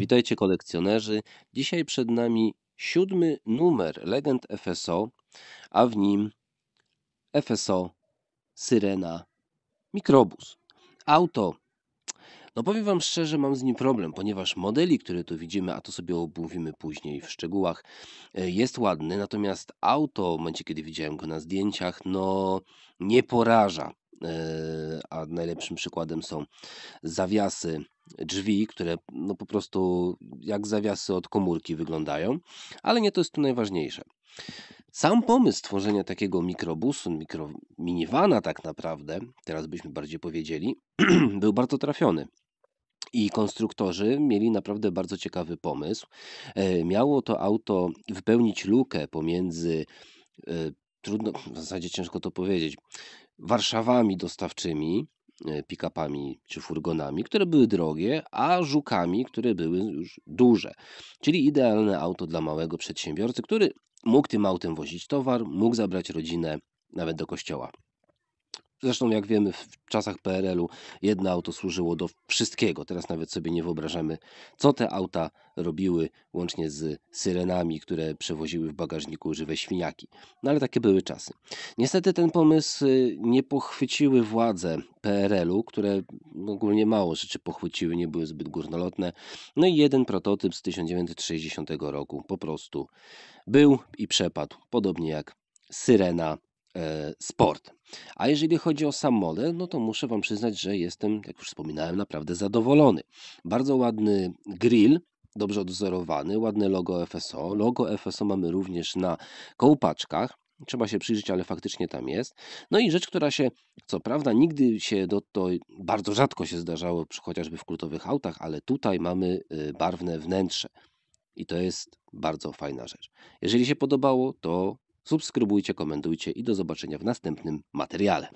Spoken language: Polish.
Witajcie kolekcjonerzy. Dzisiaj przed nami siódmy numer Legend FSO, a w nim FSO Syrena Mikrobus. Auto. No powiem Wam szczerze, mam z nim problem, ponieważ modeli, które tu widzimy, a to sobie omówimy później w szczegółach, e, jest ładny, natomiast auto, w momencie kiedy widziałem go na zdjęciach, no nie poraża. E, a najlepszym przykładem są zawiasy drzwi, które no po prostu jak zawiasy od komórki wyglądają, ale nie to jest tu najważniejsze. Sam pomysł tworzenia takiego mikrobusu, mikro, minivana tak naprawdę, teraz byśmy bardziej powiedzieli, był bardzo trafiony. I konstruktorzy mieli naprawdę bardzo ciekawy pomysł. E, miało to auto wypełnić lukę pomiędzy, e, trudno, w zasadzie ciężko to powiedzieć, Warszawami dostawczymi, E, pick-upami czy furgonami, które były drogie, a żukami, które były już duże. Czyli idealne auto dla małego przedsiębiorcy, który mógł tym autem wozić towar, mógł zabrać rodzinę nawet do kościoła. Zresztą, jak wiemy, w czasach PRL-u jedno auto służyło do wszystkiego. Teraz nawet sobie nie wyobrażamy, co te auta robiły, łącznie z syrenami, które przewoziły w bagażniku żywe świniaki. No ale takie były czasy. Niestety ten pomysł y, nie pochwyciły władze PRL-u, które ogólnie mało rzeczy pochwyciły, nie były zbyt górnolotne. No i jeden prototyp z 1960 roku po prostu był i przepadł, podobnie jak syrena E, sport. A jeżeli chodzi o sam model, no to muszę Wam przyznać, że jestem, jak już wspominałem, naprawdę zadowolony. Bardzo ładny grill, dobrze odwzorowany, ładne logo FSO. Logo FSO mamy również na kołpaczkach. Trzeba się przyjrzeć, ale faktycznie tam jest. No i rzecz, która się, co prawda, nigdy się do to bardzo rzadko się zdarzało, chociażby w kultowych autach, ale tutaj mamy y, barwne wnętrze. I to jest bardzo fajna rzecz. Jeżeli się podobało, to subskrybujcie, komentujcie i do zobaczenia w następnym materiale.